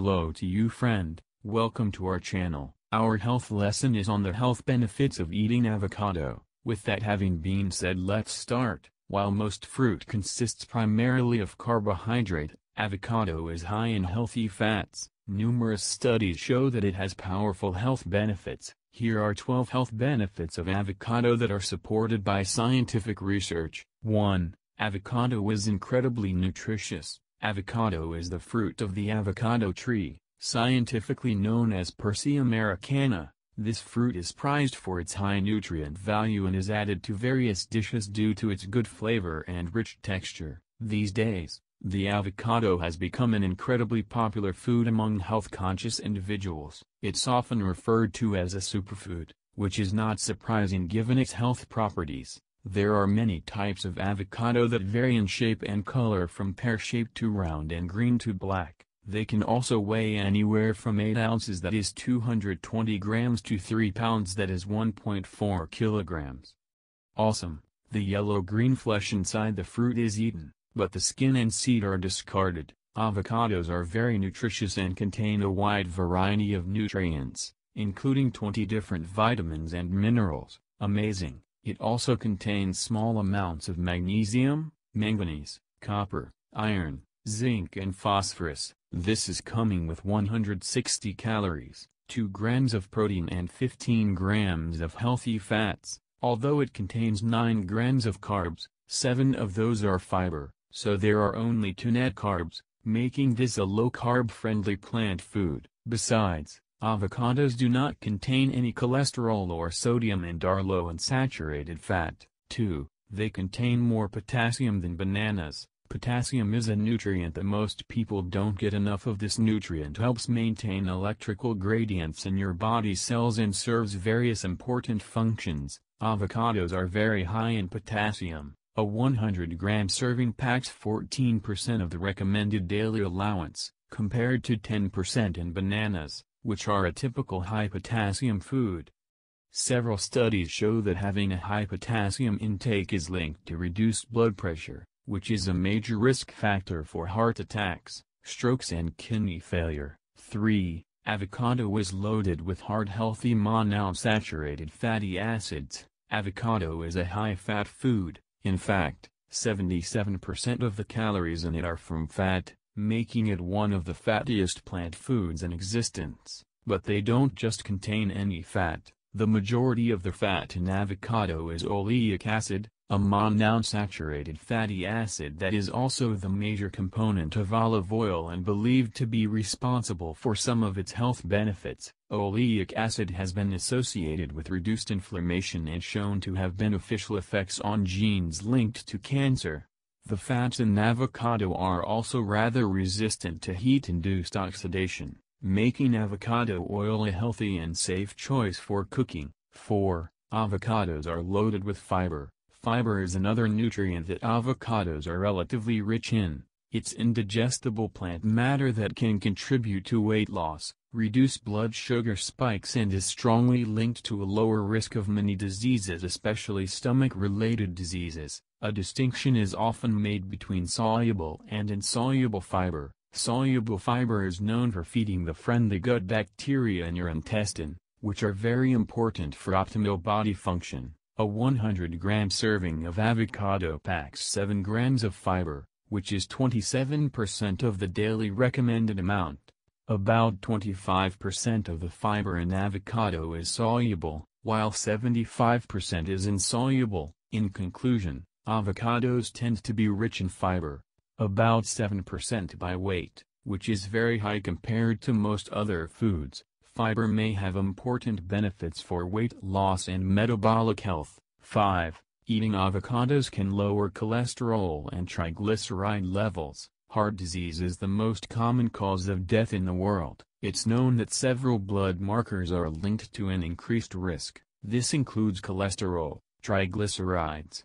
Hello to you friend, welcome to our channel. Our health lesson is on the health benefits of eating avocado. With that having been said let's start. While most fruit consists primarily of carbohydrate, avocado is high in healthy fats. Numerous studies show that it has powerful health benefits. Here are 12 health benefits of avocado that are supported by scientific research. 1. Avocado is incredibly nutritious. Avocado is the fruit of the avocado tree, scientifically known as Persea americana. This fruit is prized for its high nutrient value and is added to various dishes due to its good flavor and rich texture. These days, the avocado has become an incredibly popular food among health-conscious individuals. It's often referred to as a superfood, which is not surprising given its health properties. There are many types of avocado that vary in shape and color from pear-shaped to round and green to black. They can also weigh anywhere from 8 ounces that is 220 grams to 3 pounds that is 1.4 kilograms. Awesome, the yellow-green flesh inside the fruit is eaten, but the skin and seed are discarded. Avocados are very nutritious and contain a wide variety of nutrients, including 20 different vitamins and minerals. Amazing. It also contains small amounts of magnesium, manganese, copper, iron, zinc and phosphorus. This is coming with 160 calories, 2 grams of protein and 15 grams of healthy fats, although it contains 9 grams of carbs, 7 of those are fiber, so there are only 2 net carbs, making this a low-carb friendly plant food. Besides, Avocados do not contain any cholesterol or sodium and are low in saturated fat. 2. They contain more potassium than bananas. Potassium is a nutrient that most people don't get enough of this nutrient helps maintain electrical gradients in your body cells and serves various important functions. Avocados are very high in potassium, a 100-gram serving packs 14% of the recommended daily allowance, compared to 10% in bananas which are a typical high potassium food. Several studies show that having a high potassium intake is linked to reduced blood pressure, which is a major risk factor for heart attacks, strokes and kidney failure. 3. Avocado is loaded with heart-healthy monounsaturated fatty acids. Avocado is a high-fat food, in fact, 77% of the calories in it are from fat, making it one of the fattiest plant foods in existence. But they don't just contain any fat, the majority of the fat in avocado is oleic acid, a monounsaturated fatty acid that is also the major component of olive oil and believed to be responsible for some of its health benefits. Oleic acid has been associated with reduced inflammation and shown to have beneficial effects on genes linked to cancer. The fats in avocado are also rather resistant to heat-induced oxidation, making avocado oil a healthy and safe choice for cooking. 4. Avocados are loaded with fiber. Fiber is another nutrient that avocados are relatively rich in. It's indigestible plant matter that can contribute to weight loss, reduce blood sugar spikes and is strongly linked to a lower risk of many diseases especially stomach-related diseases. A distinction is often made between soluble and insoluble fiber. Soluble fiber is known for feeding the friendly gut bacteria in your intestine, which are very important for optimal body function. A 100-gram serving of avocado packs 7 grams of fiber, which is 27% of the daily recommended amount. About 25% of the fiber in avocado is soluble, while 75% is insoluble. In conclusion, Avocados tend to be rich in fiber, about 7% by weight, which is very high compared to most other foods. Fiber may have important benefits for weight loss and metabolic health. 5. Eating avocados can lower cholesterol and triglyceride levels. Heart disease is the most common cause of death in the world. It's known that several blood markers are linked to an increased risk. This includes cholesterol, triglycerides,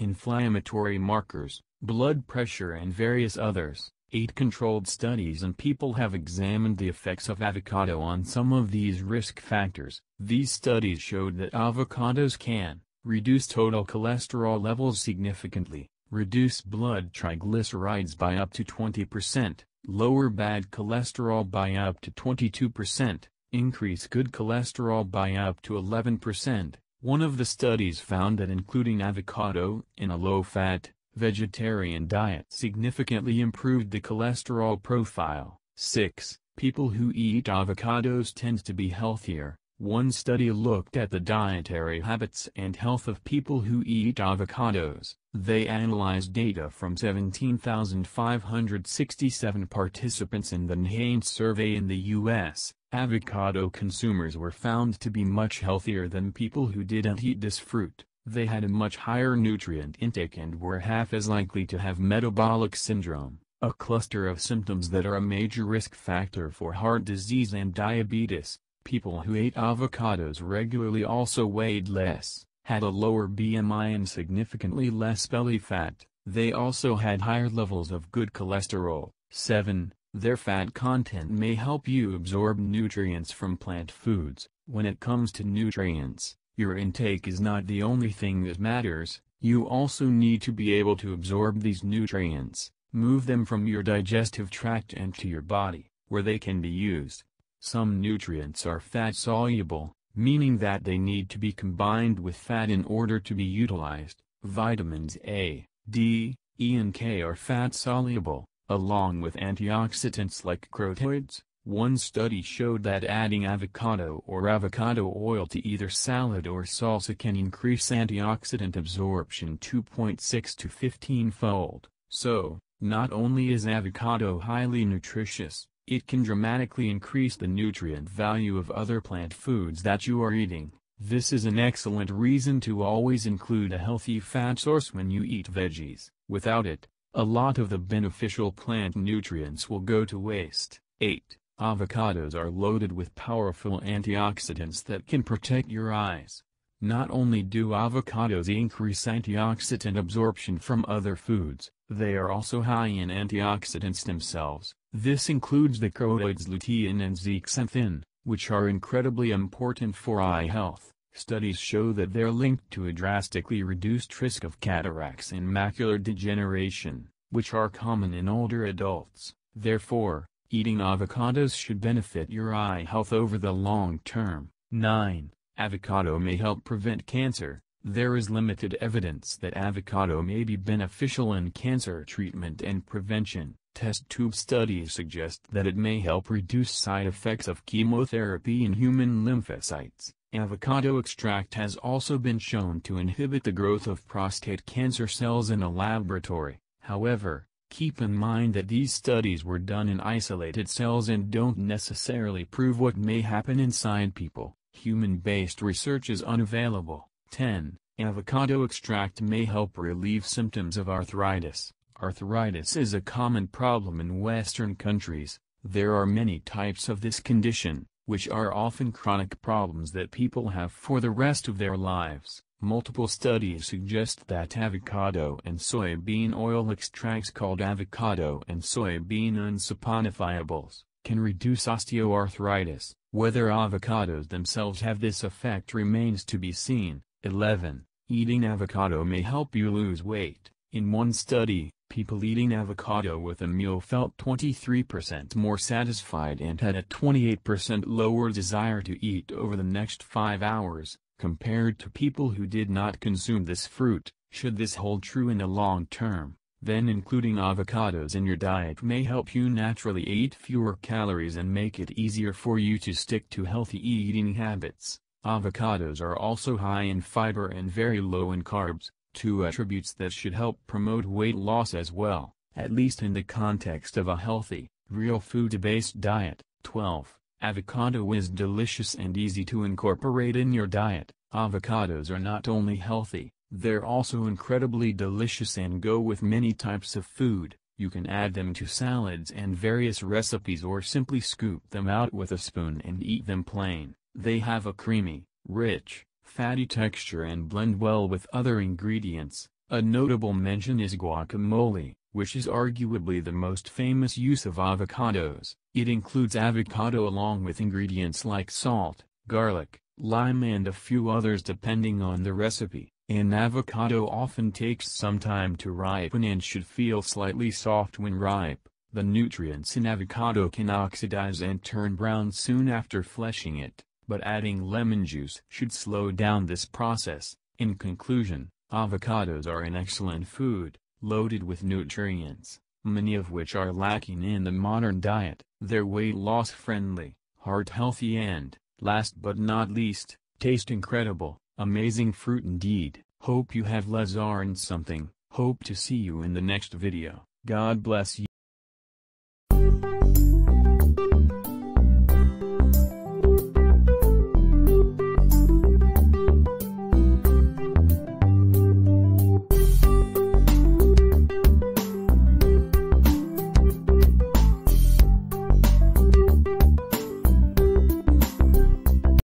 inflammatory markers, blood pressure and various others. Eight controlled studies and people have examined the effects of avocado on some of these risk factors. These studies showed that avocados can reduce total cholesterol levels significantly, reduce blood triglycerides by up to 20%, lower bad cholesterol by up to 22%, increase good cholesterol by up to 11%, one of the studies found that including avocado in a low-fat, vegetarian diet significantly improved the cholesterol profile. 6. People who eat avocados tend to be healthier. One study looked at the dietary habits and health of people who eat avocados. They analyzed data from 17,567 participants in the NHANES survey in the U.S. Avocado consumers were found to be much healthier than people who didn't eat this fruit, they had a much higher nutrient intake and were half as likely to have metabolic syndrome, a cluster of symptoms that are a major risk factor for heart disease and diabetes. People who ate avocados regularly also weighed less, had a lower BMI and significantly less belly fat. They also had higher levels of good cholesterol. 7. Their fat content may help you absorb nutrients from plant foods. When it comes to nutrients, your intake is not the only thing that matters, you also need to be able to absorb these nutrients, move them from your digestive tract and to your body, where they can be used. Some nutrients are fat-soluble, meaning that they need to be combined with fat in order to be utilized. Vitamins A, D, E and K are fat-soluble, along with antioxidants like carotenoids. One study showed that adding avocado or avocado oil to either salad or salsa can increase antioxidant absorption 2.6 to 15-fold. So, not only is avocado highly nutritious, it can dramatically increase the nutrient value of other plant foods that you are eating. This is an excellent reason to always include a healthy fat source when you eat veggies. Without it, a lot of the beneficial plant nutrients will go to waste. 8. Avocados are loaded with powerful antioxidants that can protect your eyes. Not only do avocados increase antioxidant absorption from other foods, they are also high in antioxidants themselves. This includes the carotenoids lutein and zeaxanthin, which are incredibly important for eye health. Studies show that they're linked to a drastically reduced risk of cataracts and macular degeneration, which are common in older adults. Therefore, eating avocados should benefit your eye health over the long term. 9. Avocado may help prevent cancer. There is limited evidence that avocado may be beneficial in cancer treatment and prevention. Test tube studies suggest that it may help reduce side effects of chemotherapy in human lymphocytes. Avocado extract has also been shown to inhibit the growth of prostate cancer cells in a laboratory, however, keep in mind that these studies were done in isolated cells and don't necessarily prove what may happen inside people. Human-based research is unavailable. 10. Avocado extract may help relieve symptoms of arthritis. Arthritis is a common problem in Western countries. There are many types of this condition which are often chronic problems that people have for the rest of their lives. Multiple studies suggest that avocado and soybean oil extracts called avocado and soybean unsaponifiables can reduce osteoarthritis. Whether avocados themselves have this effect remains to be seen. 11. Eating avocado may help you lose weight. In one study, people eating avocado with a meal felt 23% more satisfied and had a 28% lower desire to eat over the next five hours, compared to people who did not consume this fruit. Should this hold true in the long term, then including avocados in your diet may help you naturally eat fewer calories and make it easier for you to stick to healthy eating habits. Avocados are also high in fiber and very low in carbs, two attributes that should help promote weight loss as well, at least in the context of a healthy, real food-based diet. 12. Avocado is delicious and easy to incorporate in your diet. Avocados are not only healthy, they're also incredibly delicious and go with many types of food. You can add them to salads and various recipes or simply scoop them out with a spoon and eat them plain. They have a creamy, rich, fatty texture and blend well with other ingredients. A notable mention is guacamole, which is arguably the most famous use of avocados. It includes avocado along with ingredients like salt, garlic, lime and a few others depending on the recipe. An avocado often takes some time to ripen and should feel slightly soft when ripe. The nutrients in avocado can oxidize and turn brown soon after fleshing it but adding lemon juice should slow down this process. In conclusion, avocados are an excellent food, loaded with nutrients, many of which are lacking in the modern diet. They're weight loss friendly, heart healthy and, last but not least, taste incredible, amazing fruit indeed. Hope you have and something, hope to see you in the next video. God bless you.